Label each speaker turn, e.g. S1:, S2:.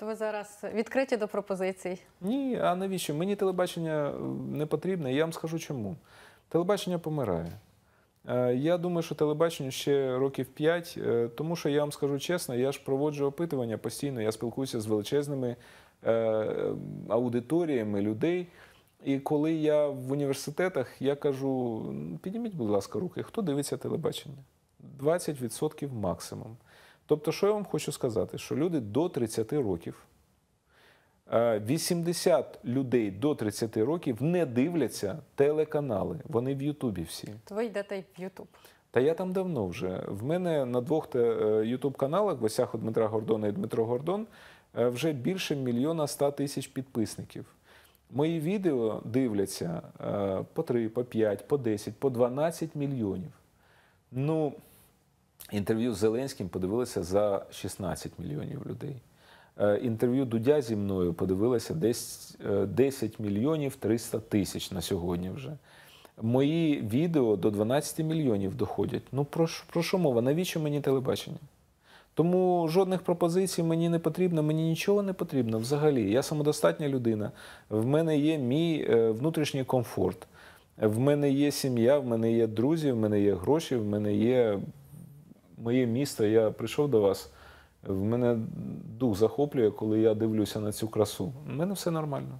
S1: То ви зараз відкриті до пропозицій?
S2: Ні, а навіщо? Мені телебачення е, не потрібне, я вам скажу чому. Телебачення помирає. Е, я думаю, що телебачення ще років 5, е, тому що я вам скажу чесно, я ж проводжу опитування постійно, я спілкуюся з величезними аудиторіями людей. І коли я в університетах, я кажу: підніміть, будь ласка, руки, хто дивиться телебачення? 20% максимум. Тобто, що я вам хочу сказати, що люди до 30 років, 80 е, людей до 30 років не дивляться телеканали. Вони в Ютубі всі.
S1: То ви йдете в Ютуб.
S2: Та я там давно вже. В мене на двох е, Ютуб-каналах, в осях у Дмитра Гордона і Дмитро Гордон, е, вже більше мільйона ста тисяч підписників. Мої відео дивляться по 3, по 5, по 10, по 12 мільйонів. Ну, Інтерв'ю з Зеленським подивилися за 16 мільйонів людей. Е, інтерв'ю Дудя зі мною подивилися десь 10 е, мільйонів 300 тисяч на сьогодні вже. Мої відео до 12 мільйонів доходять. Ну про, про що мова? Навіщо мені телебачення? Тому жодних пропозицій мені не потрібно, мені нічого не потрібно взагалі. Я самодостатня людина, в мене є мій е, внутрішній комфорт. В мене є сім'я, в мене є друзі, в мене є гроші, в мене є моє місто, я прийшов до вас. В мене дух захоплює, коли я дивлюся на цю красу. У мене все нормально.